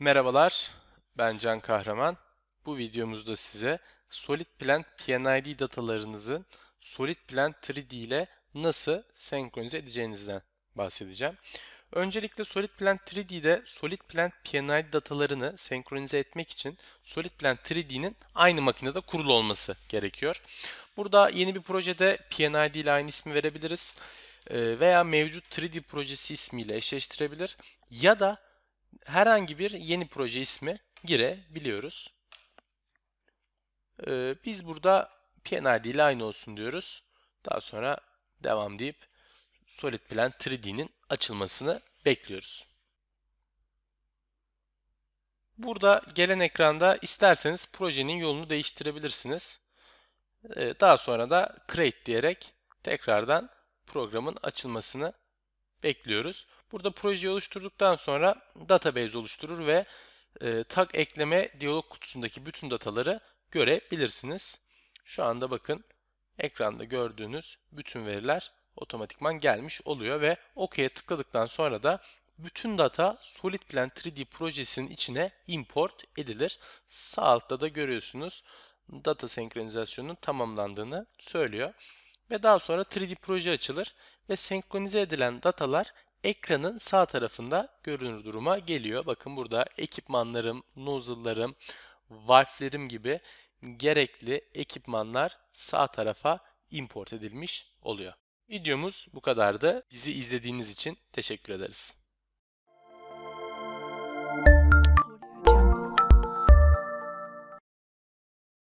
Merhabalar, ben Can Kahraman. Bu videomuzda size SolidPlan PNID datalarınızı SolidPlan 3D ile nasıl senkronize edeceğinizden bahsedeceğim. Öncelikle SolidPlan 3D'de SolidPlan PNID datalarını senkronize etmek için SolidPlan 3D'nin aynı makinede kurulu olması gerekiyor. Burada yeni bir projede PNID ile aynı ismi verebiliriz veya mevcut 3D projesi ismiyle eşleştirebilir ya da herhangi bir yeni proje ismi girebiliyoruz. Ee, biz burada PNID ile aynı olsun diyoruz. Daha sonra devam deyip Solid Plan 3D'nin açılmasını bekliyoruz. Burada gelen ekranda isterseniz projenin yolunu değiştirebilirsiniz. Ee, daha sonra da create diyerek tekrardan programın açılmasını bekliyoruz. Burada projeyi oluşturduktan sonra database oluşturur ve e, tag ekleme diyalog kutusundaki bütün dataları görebilirsiniz. Şu anda bakın ekranda gördüğünüz bütün veriler otomatikman gelmiş oluyor ve OK'ye tıkladıktan sonra da bütün data SolidPlan 3D projesinin içine import edilir. Sağ altta da görüyorsunuz data senkronizasyonun tamamlandığını söylüyor ve daha sonra 3D proje açılır ve senkronize edilen datalar ekranın sağ tarafında görünür duruma geliyor. Bakın burada ekipmanlarım, nozzle'larım, valflerim gibi gerekli ekipmanlar sağ tarafa import edilmiş oluyor. Videomuz bu kadardı. Bizi izlediğiniz için teşekkür ederiz.